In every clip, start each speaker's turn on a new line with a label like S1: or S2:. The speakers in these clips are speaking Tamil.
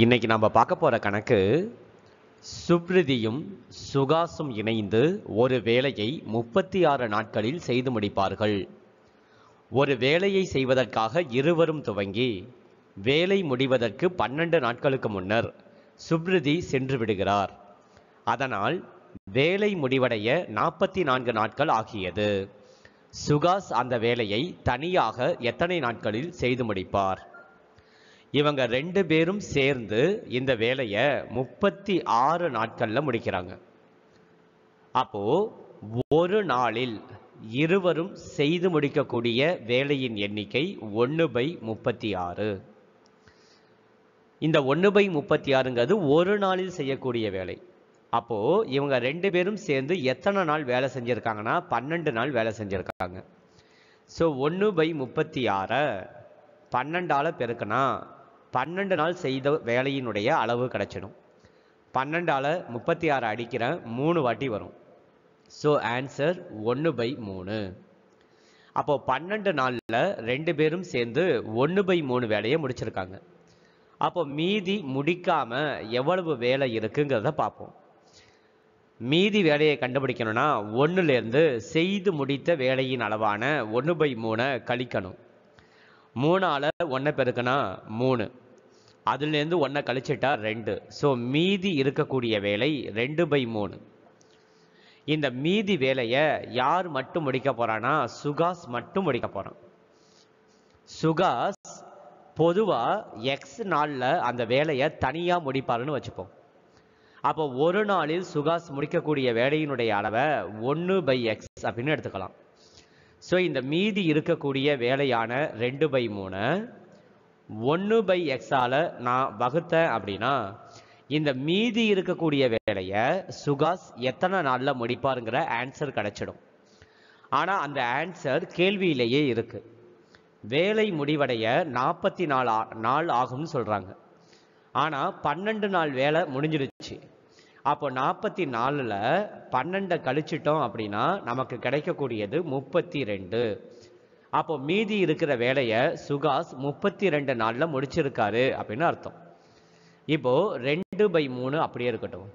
S1: இன்னைக்கு நம்ம பார்க்க போகிற கணக்கு சுப்ரிதியும் சுகாசும் இணைந்து ஒரு வேலையை முப்பத்தி ஆறு நாட்களில் செய்து முடிப்பார்கள் ஒரு வேலையை செய்வதற்காக இருவரும் துவங்கி வேலை முடிவதற்கு பன்னெண்டு நாட்களுக்கு முன்னர் சுப்ரிதி சென்று விடுகிறார் அதனால் வேலை முடிவடைய நாற்பத்தி நான்கு நாட்கள் ஆகியது சுகாஸ் அந்த வேலையை தனியாக எத்தனை நாட்களில் செய்து முடிப்பார் இவங்க ரெண்டு பேரும் சேர்ந்து இந்த வேலையை முப்பத்தி ஆறு நாட்களில் முடிக்கிறாங்க அப்போது ஒரு நாளில் இருவரும் செய்து முடிக்கக்கூடிய வேலையின் எண்ணிக்கை ஒன்று பை முப்பத்தி ஆறு இந்த ஒன்று பை முப்பத்தி ஆறுங்கிறது ஒரு நாளில் செய்யக்கூடிய வேலை அப்போது இவங்க ரெண்டு பேரும் சேர்ந்து எத்தனை நாள் வேலை செஞ்சுருக்காங்கன்னா பன்னெண்டு நாள் வேலை செஞ்சுருக்காங்க ஸோ ஒன்று பை முப்பத்தி ஆறை பன்னெண்டால் பெருக்கினா பன்னெண்டு நாள் செய்த வேலையினுடைய அளவு கிடச்சிடும் பன்னெண்டால் முப்பத்தி ஆறு அடிக்கிற மூணு வாட்டி வரும் ஸோ ஆன்சர் ஒன்று பை மூணு அப்போது பன்னெண்டு நாளில் ரெண்டு பேரும் சேர்ந்து ஒன்று பை மூணு வேலையை முடிச்சிருக்காங்க அப்போ மீதி முடிக்காமல் எவ்வளவு வேலை இருக்குங்கிறத பார்ப்போம் மீதி வேலையை கண்டுபிடிக்கணும்னா ஒன்றுலேருந்து செய்து முடித்த வேலையின் அளவான ஒன்று பை மூணை கழிக்கணும் மூணால் ஒன்றை பெருக்கினா மூணு அதுலேருந்து ஒன்றை கழிச்சிட்டா ரெண்டு ஸோ மீதி இருக்கக்கூடிய வேலை ரெண்டு பை மூணு இந்த மீதி வேலையை யார் மட்டும் முடிக்க போகிறான்னா சுகாஸ் மட்டும் முடிக்க போகிறான் சுகாஸ் பொதுவாக எக்ஸ் நாளில் அந்த வேலையை தனியாக முடிப்பாருன்னு வச்சுப்போம் அப்போ ஒரு நாளில் சுகாஸ் முடிக்கக்கூடிய வேலையினுடைய அளவை ஒன்று பை எக்ஸ் அப்படின்னு எடுத்துக்கலாம் ஸோ இந்த மீதி இருக்கக்கூடிய வேலையான ரெண்டு பை மூணு ஒன்று பை எக்ஸால் நான் வகுத்தேன் அப்படின்னா இந்த மீதி இருக்கக்கூடிய வேலையை சுகாஸ் எத்தனை நாளில் முடிப்பாருங்கிற ஆன்சர் கிடச்சிடும் ஆனால் அந்த ஆன்சர் கேள்வியிலேயே இருக்குது வேலை முடிவடைய நாற்பத்தி நாலு நாள் ஆகும்னு சொல்கிறாங்க ஆனால் பன்னெண்டு நாள் வேலை முடிஞ்சிடுச்சு அப்போ நாற்பத்தி நாலில் பன்னெண்டை கழிச்சிட்டோம் அப்படின்னா நமக்கு கிடைக்கக்கூடியது முப்பத்தி ரெண்டு அப்போ மீதி இருக்கிற வேலையை சுகாஸ் முப்பத்தி ரெண்டு நாளில் முடிச்சிருக்காரு அப்படின்னு அர்த்தம் இப்போது ரெண்டு பை மூணு அப்படியே இருக்கட்டும்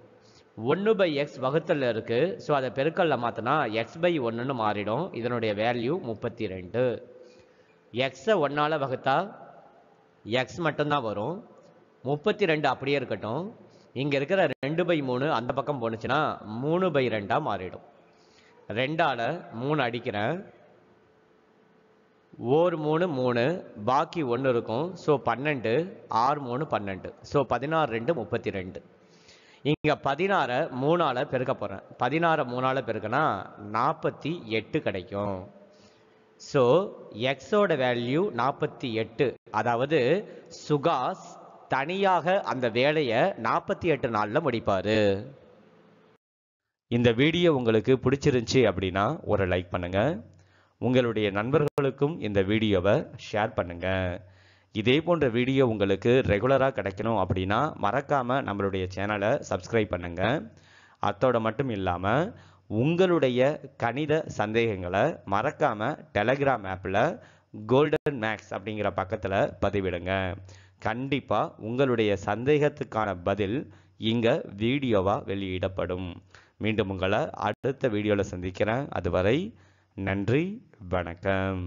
S1: ஒன்று பை எக்ஸ் வகுத்தல் இருக்குது ஸோ அதை பெருக்கல்ல மாற்றினா எக்ஸ் பை ஒன்றுன்னு மாறிடும் இதனுடைய வேல்யூ முப்பத்தி ரெண்டு எக்ஸை ஒன்றால் வகுத்தா எக்ஸ் மட்டும்தான் வரும் முப்பத்தி ரெண்டு அப்படியே இருக்கட்டும் இங்கே இருக்கிற ரெண்டு பை மூணு அந்த பக்கம் போனுச்சுன்னா மூணு பை ரெண்டாக மாறிடும் ரெண்டால் மூணு அடிக்கிறேன் ஓர் மூணு மூணு பாக்கி ஒன்று இருக்கும் ஸோ பன்னெண்டு ஆறு மூணு பன்னெண்டு ஸோ பதினாறு ரெண்டு முப்பத்தி ரெண்டு இங்கே பதினாறை மூணால் பெருக்க போகிறேன் பதினாறை மூணால் பெருக்கனா நாற்பத்தி எட்டு கிடைக்கும் ஸோ எக்ஸோட வேல்யூ நாற்பத்தி எட்டு அதாவது சுகாஸ் தனியாக அந்த வேலையை நாற்பத்தி எட்டு நாளில் முடிப்பார் இந்த வீடியோ உங்களுக்கு பிடிச்சிருந்துச்சி அப்படின்னா ஒரு லைக் பண்ணுங்கள் உங்களுடைய நண்பர்களுக்கும் இந்த வீடியோவை ஷேர் பண்ணுங்கள் இதே போன்ற வீடியோ உங்களுக்கு ரெகுலராக கிடைக்கணும் அப்படின்னா மறக்காமல் நம்மளுடைய சேனலை சப்ஸ்கிரைப் பண்ணுங்கள் அத்தோட மட்டும் இல்லாமல் உங்களுடைய கணித சந்தேகங்களை மறக்காமல் டெலகிராம் ஆப்பில் கோல்டன் மேக்ஸ் அப்படிங்கிற பக்கத்தில் பதிவிடுங்க கண்டிப்பாக உங்களுடைய சந்தேகத்துக்கான பதில் இங்கே வீடியோவாக வெளியிடப்படும் மீண்டும் உங்களை அடுத்த வீடியோவில் சந்திக்கிறேன் அதுவரை நன்றி வணக்கம்